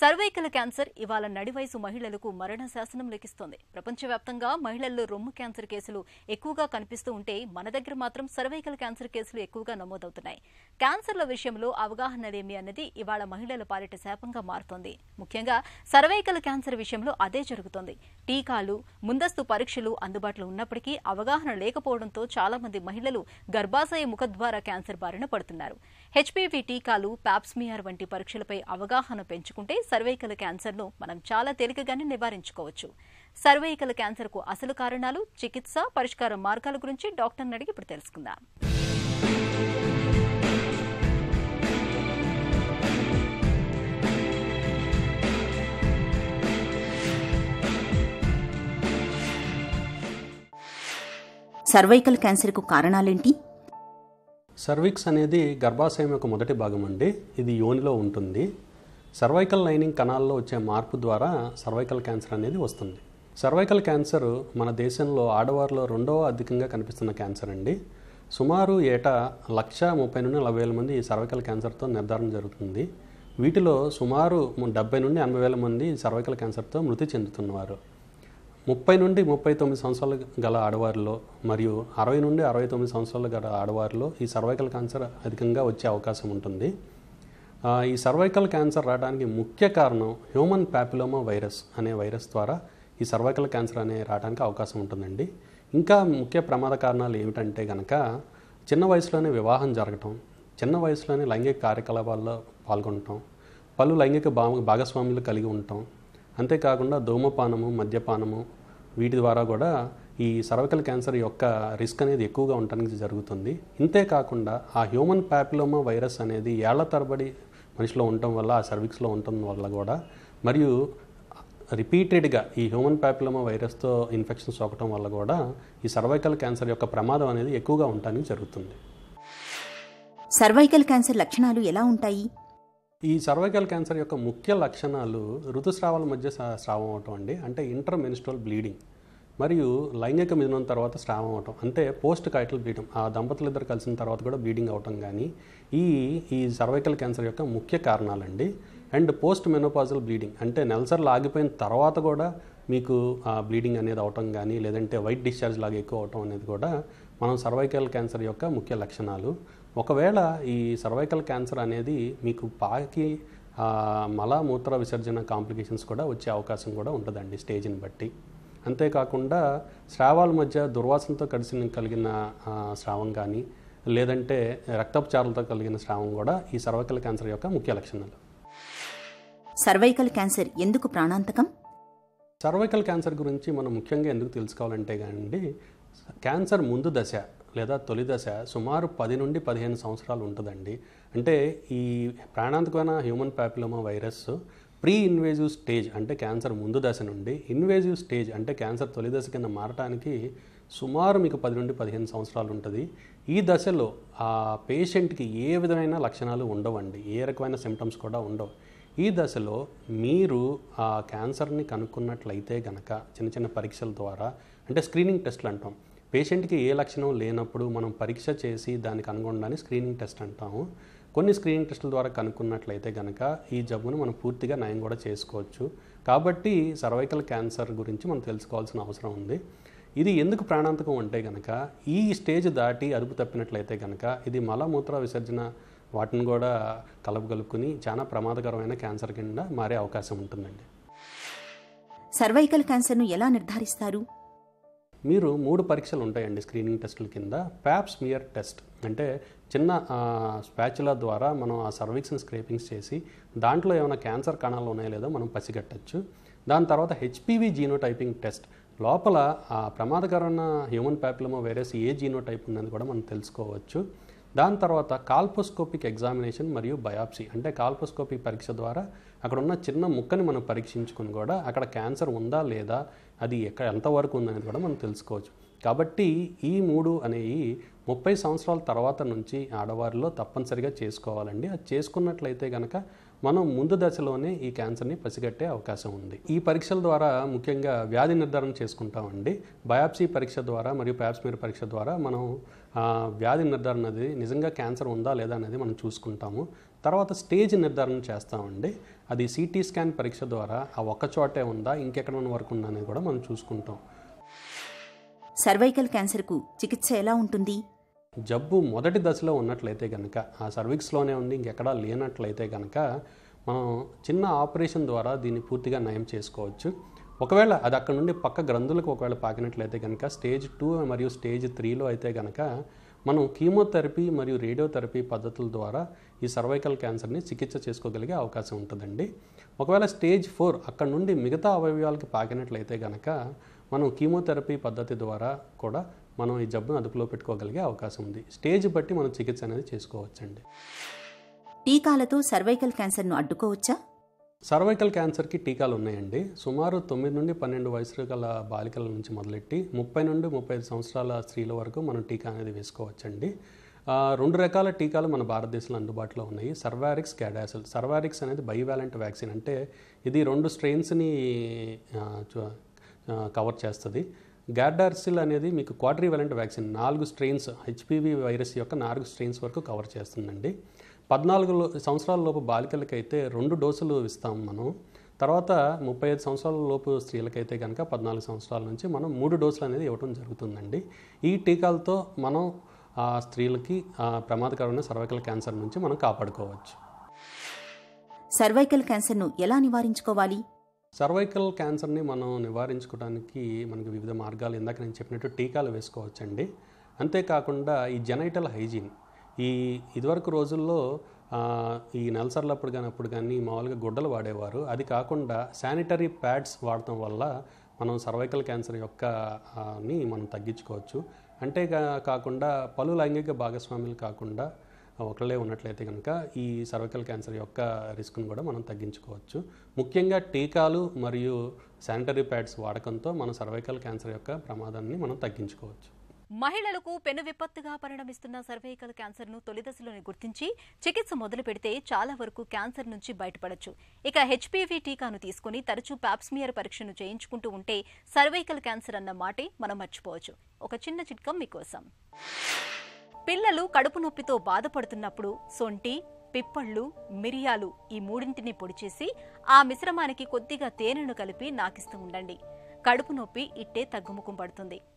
cervical cancer ఇవాళ నడివయసు మహిళలకు మరణ శాసనం లెక్కిస్తోంది ప్రపంచవ్యాప్తంగా మహిళల్లో రొమ్ము క్యాన్సర్ కేసులు ఎక్కువగా కనిపిస్తూ ఉంటే మన దగ్గర మాత్రం సర్వైకల్ క్యాన్సర్ కేసులు ఎక్కువగా నమోదవుతున్నాయి క్యాన్సర్ల విషయంలో అవగాహన లేమి అన్నది ఇవాళ మహిళల పాలిట శాపంగా మారుతోంది ముఖ్యంగా సర్వైకల్ క్యాన్సర్ విషయంలో అదే జరుగుతోంది టీకాలు ముందస్తు పరీక్షలు అందుబాటులో ఉన్నప్పటికీ అవగాహన లేకపోవడంతో చాలా మంది మహిళలు గర్భాశయ ముఖద్వార క్యాన్సర్ బారిన పడుతున్నారు హెచ్పీవీ టీకాలు పాప్స్మియర్ వంటి పరీక్షలపై అవగాహన పెంచుకుంటే సర్వైకల్ క్యాన్సర్ను మనం చాలా తేలికగానే నివారించుకోవచ్చు సర్వైకల్ క్యాన్సర్కు అసలు కారణాలు చికిత్స పరిష్కార మార్గాల గురించి డాక్టర్ని అడిగి ఇప్పుడు తెలుసుకుందాం సర్వైకల్ క్యాన్సర్కు కారణాలేంటి సర్విక్స్ అనేది గర్భాశయం యొక్క మొదటి భాగం అండి ఇది యోనిలో ఉంటుంది సర్వైకల్ లైనింగ్ కణాల్లో వచ్చే మార్పు ద్వారా సర్వైకల్ క్యాన్సర్ అనేది వస్తుంది సర్వైకల్ క్యాన్సర్ మన దేశంలో ఆడవారిలో రెండవ అధికంగా కనిపిస్తున్న క్యాన్సర్ అండి సుమారు ఏటా లక్ష ముప్పై నుండి నలభై వేల మంది సర్వైకల్ క్యాన్సర్తో నిర్ధారణ జరుగుతుంది వీటిలో సుమారు డెబ్బై నుండి ఎనభై వేల మంది సర్వైకల్ క్యాన్సర్తో మృతి చెందుతున్నవారు ముప్పై నుండి ముప్పై తొమ్మిది సంవత్సరాలు గల ఆడవారిలో మరియు అరవై నుండి అరవై తొమ్మిది సంవత్సరాలు గల ఆడవారిలో ఈ సర్వైకల్ క్యాన్సర్ అధికంగా వచ్చే అవకాశం ఉంటుంది ఈ సర్వైకల్ క్యాన్సర్ రావడానికి ముఖ్య కారణం హ్యూమన్ ప్యాపిలోమా వైరస్ అనే వైరస్ ద్వారా ఈ సర్వైకల్ క్యాన్సర్ అనే రావడానికి అవకాశం ఉంటుందండి ఇంకా ముఖ్య ప్రమాద కారణాలు ఏమిటంటే కనుక చిన్న వయసులోనే వివాహం జరగటం చిన్న వయసులోనే లైంగిక కార్యకలాపాల్లో పాల్గొనటం పలు లైంగిక భాగస్వాములు కలిగి ఉండటం అంతేకాకుండా ధూమపానము మద్యపానము వీటి ద్వారా కూడా ఈ సర్వికల్ క్యాన్సర్ యొక్క రిస్క్ అనేది ఎక్కువగా ఉండడానికి జరుగుతుంది ఇంతే కాకుండా ఆ హ్యూమన్ ప్యాపిలోమా వైరస్ అనేది ఏళ్ల తరబడి మనిషిలో ఉండటం వల్ల ఆ సర్వీక్స్లో ఉండటం వల్ల కూడా మరియు రిపీటెడ్గా ఈ హ్యూమన్ ప్యాపిలోమా వైరస్తో ఇన్ఫెక్షన్ సోకటం వల్ల కూడా ఈ సర్వైకల్ క్యాన్సర్ యొక్క ప్రమాదం అనేది ఎక్కువగా ఉండటానికి జరుగుతుంది సర్వైకల్ క్యాన్సర్ లక్షణాలు ఎలా ఉంటాయి ఈ సర్వైకల్ క్యాన్సర్ యొక్క ముఖ్య లక్షణాలు ఋతుస్రావాల మధ్య స్రావం అవటం అండి అంటే ఇంటర్ మెనిస్ట్రల్ బ్లీడింగ్ మరియు లైంగిక మిథునం తర్వాత స్రావం అవటం అంటే పోస్ట్ కైటల్ బ్లీడింగ్ ఆ దంపతులు ఇద్దరు కలిసిన తర్వాత కూడా బ్లీడింగ్ అవటం కానీ ఈ ఈ సర్వైకల్ క్యాన్సర్ యొక్క ముఖ్య కారణాలండి అండ్ పోస్ట్ మెనోపాజల్ బ్లీడింగ్ అంటే నెలసర్లు ఆగిపోయిన తర్వాత కూడా మీకు ఆ బ్లీడింగ్ అనేది అవటం కానీ లేదంటే వైట్ డిశ్చార్జ్ లాగా ఎక్కువ అవటం అనేది కూడా మనం సర్వైకల్ క్యాన్సర్ యొక్క ముఖ్య లక్షణాలు ఒకవేళ ఈ సర్వైకల్ క్యాన్సర్ అనేది మీకు పాకి మల మూత్ర విసర్జన కాంప్లికేషన్స్ కూడా వచ్చే అవకాశం కూడా ఉంటుందండి స్టేజ్ని బట్టి అంతేకాకుండా స్రావాల మధ్య దుర్వాసనతో కలిసిన కలిగిన స్రావం కానీ లేదంటే రక్తోపచారాలతో కలిగిన స్రావం కూడా ఈ సర్వైకల్ క్యాన్సర్ యొక్క ముఖ్య లక్షణాలు సర్వైకల్ క్యాన్సర్ ఎందుకు ప్రాణాంతకం సర్వైకల్ క్యాన్సర్ గురించి మనం ముఖ్యంగా ఎందుకు తెలుసుకోవాలంటే కానీ క్యాన్సర్ ముందు దశ లేదా తొలి దశ సుమారు పది నుండి పదిహేను సంవత్సరాలు ఉంటుందండి అంటే ఈ ప్రాణాంతకమైన human papilloma virus pre invasive stage అంటే క్యాన్సర్ ముందు దశ నుండి ఇన్వేజివ్ స్టేజ్ అంటే క్యాన్సర్ తొలి దశ కింద మారటానికి సుమారు మీకు పది నుండి పదిహేను సంవత్సరాలు ఉంటుంది ఈ దశలో ఆ పేషెంట్కి ఏ విధమైన లక్షణాలు ఉండవండి ఏ రకమైన సిమ్టమ్స్ కూడా ఉండవు ఈ దశలో మీరు ఆ క్యాన్సర్ని కనుక్కున్నట్లయితే గనక చిన్న చిన్న పరీక్షల ద్వారా అంటే స్క్రీనింగ్ టెస్ట్లు అంటాం పేషెంట్కి ఏ లక్షణం లేనప్పుడు మనం పరీక్ష చేసి దానికి అనుగుణాన్ని స్క్రీనింగ్ టెస్ట్ అంటాము కొన్ని స్క్రీనింగ్ టెస్టుల ద్వారా కనుక్కున్నట్లయితే కనుక ఈ జబ్బును మనం పూర్తిగా నయం కూడా చేసుకోవచ్చు కాబట్టి సర్వైకల్ క్యాన్సర్ గురించి మనం తెలుసుకోవాల్సిన అవసరం ఉంది ఇది ఎందుకు ప్రాణాంతకం అంటే కనుక ఈ స్టేజ్ దాటి అదుపు తప్పినట్లయితే కనుక ఇది మలమూత్ర విసర్జన వాటిని కూడా కలుపుకలుపుకుని చాలా ప్రమాదకరమైన క్యాన్సర్ కింద మారే అవకాశం ఉంటుందండి సర్వైకల్ క్యాన్సర్ను ఎలా నిర్ధారిస్తారు మీరు మూడు పరీక్షలు ఉంటాయండి స్క్రీనింగ్ టెస్టుల కింద ప్యాప్స్ మియర్ టెస్ట్ అంటే చిన్న స్పాచుల ద్వారా మనం ఆ సర్వీక్స్ని స్క్రేపింగ్స్ చేసి దాంట్లో ఏమైనా క్యాన్సర్ కణాలు ఉన్నాయో లేదో మనం పసిగట్టచ్చు దాని తర్వాత హెచ్పివి జీనోటైపింగ్ టెస్ట్ లోపల ఆ ప్రమాదకరమైన హ్యూమన్ ప్యాప్లమో వైరస్ ఏ జీనోటైప్ ఉన్నది కూడా మనం తెలుసుకోవచ్చు దాని తర్వాత కాల్పోస్కోపిక్ ఎగ్జామినేషన్ మరియు బయాప్సీ అంటే కాల్పోస్కోపిక్ పరీక్ష ద్వారా అక్కడ ఉన్న చిన్న ముక్కని మనం పరీక్షించుకుని కూడా అక్కడ క్యాన్సర్ ఉందా లేదా అది ఎక్కడ ఎంతవరకు ఉందనేది కూడా మనం తెలుసుకోవచ్చు కాబట్టి ఈ మూడు అనేవి ముప్పై సంవత్సరాల తర్వాత నుంచి ఆడవారిలో తప్పనిసరిగా చేసుకోవాలండి అది చేసుకున్నట్లయితే కనుక మనం ముందు దశలోనే ఈ క్యాన్సర్ని పసిగట్టే అవకాశం ఉంది ఈ పరీక్షల ద్వారా ముఖ్యంగా వ్యాధి నిర్ధారణ చేసుకుంటామండి బయాప్సీ పరీక్ష ద్వారా మరియు ప్యాప్స్మీర్ పరీక్ష ద్వారా మనం వ్యాధి నిర్ధారణ అనేది నిజంగా క్యాన్సర్ ఉందా లేదా అనేది మనం చూసుకుంటాము తర్వాత స్టేజ్ నిర్ధారణ చేస్తామండి అది సిటీ స్కాన్ పరీక్ష ద్వారా ఆ ఒక్క చోటే ఉందా ఇంకెక్కడ వరకు ఉందా అనేది కూడా మనం చూసుకుంటాం సర్వైకల్ క్యాన్సర్కు చికిత్స ఎలా ఉంటుంది జబ్బు మొదటి దశలో ఉన్నట్లయితే కనుక ఆ సర్విక్స్లోనే ఉండి ఇంకెక్కడా లేనట్లయితే కనుక మనం చిన్న ఆపరేషన్ ద్వారా దీన్ని పూర్తిగా నయం చేసుకోవచ్చు ఒకవేళ అది అక్కడ నుండి పక్క గ్రంథులకు ఒకవేళ పాకినట్లయితే కనుక స్టేజ్ టూ మరియు స్టేజ్ త్రీలో అయితే కనుక మనం కీమోథెరపీ మరియు రేడియోథెరపీ పద్ధతుల ద్వారా ఈ సర్వైకల్ క్యాన్సర్ని చికిత్స చేసుకోగలిగే అవకాశం ఉంటుందండి ఒకవేళ స్టేజ్ ఫోర్ అక్కడ నుండి మిగతా అవయవాలకి పాకినట్లయితే కనుక మనం కీమోథెరపీ పద్ధతి ద్వారా కూడా మనం ఈ జబ్బును అదుపులో పెట్టుకోగలిగే అవకాశం ఉంది స్టేజ్ బట్టి మనం చికిత్స అనేది చేసుకోవచ్చండి టీకాలతో సర్వైకల్ క్యాన్సర్ను అడ్డుకోవచ్చా సర్వైకల్ క్యాన్సర్కి టీకాలు ఉన్నాయండి సుమారు తొమ్మిది నుండి పన్నెండు వయసు గల బాలికల నుంచి మొదలెట్టి ముప్పై నుండి ముప్పై ఐదు సంవత్సరాల స్త్రీల వరకు మనం టీకా అనేది వేసుకోవచ్చండి రెండు రకాల టీకాలు మన భారతదేశంలో అందుబాటులో ఉన్నాయి సర్వారిక్స్ క్యాడాసిల్ సర్వారిక్స్ అనేది బైవాలెంట్ వ్యాక్సిన్ అంటే ఇది రెండు స్ట్రెయిన్స్ని కవర్ చేస్తుంది గార్డార్సిల్ అనేది మీకు క్వాడ్రీవలెంట్ వ్యాక్సిన్ నాలుగు స్ట్రెయిన్స్ హెచ్పివి వైరస్ యొక్క నాలుగు స్ట్రెయిన్స్ వరకు కవర్ చేస్తుందండి పద్నాలుగు సంవత్సరాల లోపు బాలికలకైతే రెండు డోసులు ఇస్తాం మనం తర్వాత ముప్పై ఐదు సంవత్సరాల లోపు స్త్రీలకైతే కనుక పద్నాలుగు సంవత్సరాల నుంచి మనం మూడు డోసులు అనేది ఇవ్వడం జరుగుతుందండి ఈ టీకాలతో మనం ఆ స్త్రీలకి ప్రమాదకరమైన సర్వైకల్ క్యాన్సర్ నుంచి మనం కాపాడుకోవచ్చు సర్వైకల్ క్యాన్సర్ను ఎలా నివారించుకోవాలి సర్వైకల్ క్యాన్సర్ని మనం నివారించుకోవడానికి మనకి వివిధ మార్గాలు ఇందాక నేను చెప్పినట్టు టీకాలు వేసుకోవచ్చండి అంతేకాకుండా ఈ జెనైటల్ హైజీన్ ఈ ఇదివరకు రోజుల్లో ఈ నెలసర్లప్పుడు కానీ అప్పుడు కానీ మామూలుగా గుడ్డలు వాడేవారు అది కాకుండా శానిటరీ ప్యాడ్స్ వాడటం వల్ల మనం సర్వైకల్ క్యాన్సర్ యొక్క ని మనం తగ్గించుకోవచ్చు అంటే కాకుండా పలు లైంగిక భాగస్వాములు కాకుండా ఒకళ్ళే ఉన్నట్లయితే కనుక ఈ సర్వికల్ క్యాన్సర్ యొక్క రిస్క్ను కూడా మనం తగ్గించుకోవచ్చు ముఖ్యంగా టీకాలు మరియు శానిటరీ ప్యాడ్స్ వాడకంతో మన సర్వైకల్ క్యాన్సర్ యొక్క ప్రమాదాన్ని మనం తగ్గించుకోవచ్చు మహిళలకు పెను విపత్తుగా పరిణమిస్తున్న సర్వైకల్ క్యాన్సర్ను తొలిదశలోనే గుర్తించి చికిత్స మొదలు పెడితే చాలా వరకు క్యాన్సర్ నుంచి బయటపడచ్చు ఇక హెచ్పీవీ టీకాను తీసుకుని తరచూ పాప్స్మియర్ పరీక్షను చేయించుకుంటూ ఉంటే సర్వైకల్ క్యాన్సర్ అన్న మాటే మనం మర్చిపోవచ్చు ఒక చిన్న చిట్కం మీకోసం పిల్లలు కడుపు నొప్పితో బాధపడుతున్నప్పుడు సొంటి పిప్పళ్ళు మిరియాలు ఈ మూడింటిని పొడిచేసి ఆ మిశ్రమానికి కొద్దిగా తేనెను కలిపి నాకిస్తూ ఉండండి కడుపు నొప్పి ఇట్టే తగ్గుముఖం పడుతుంది